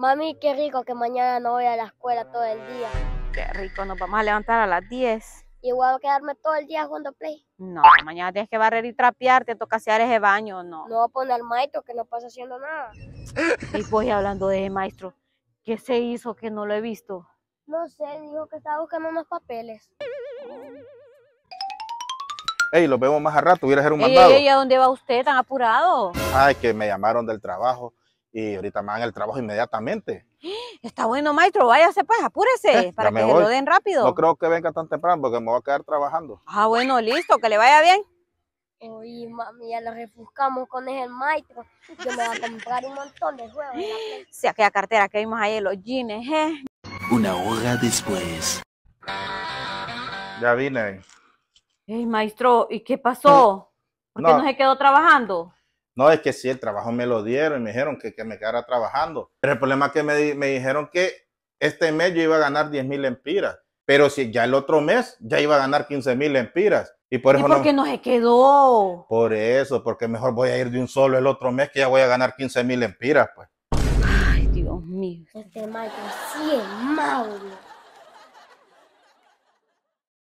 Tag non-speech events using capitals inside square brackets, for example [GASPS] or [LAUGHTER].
Mami, qué rico que mañana no voy a la escuela todo el día. Qué rico, nos vamos a levantar a las 10. ¿Y voy a quedarme todo el día jugando play? No, mañana tienes que barrer y trapear, te toca hacer ese baño, no. No voy a poner maestro que no pasa haciendo nada. [LAUGHS] Y voy pues, hablando de maestro, ¿qué se hizo que no lo he visto? No sé, dijo que estaba buscando unos papeles. Ey, los vemos más a rato, hubiera a un mandado. Ey, ¿a dónde va usted tan apurado? Ay, que me llamaron del trabajo y ahorita me dan el trabajo inmediatamente. [GASPS] Está bueno, maestro, váyase pues, apúrese, eh, para que lo den rápido. No creo que venga tan temprano porque me voy a quedar trabajando. Ah, bueno, listo, que le vaya bien. Oye, mami, ya lo refuscamos con el maestro. que me va a [LAUGHS] comprar un montón de juegos. Sí, aquella cartera que vimos en los jeans, eh. Una hora después. Ya vine. Ey, maestro, ¿y qué pasó? ¿Por qué no se quedó trabajando? No, es que si el trabajo me lo dieron y me dijeron que, me quedara trabajando. Pero el problema es que me, dijeron que este mes yo iba a ganar 10 mil empiras. Pero si ya el otro mes ya iba a ganar 15 mil empiras. Y por eso ¿Y por qué no, se quedó? Por eso, porque mejor voy a ir de un solo el otro mes que ya voy a ganar 15 mil empiras, pues. Ay, Dios mío. Este Michael sí es malo.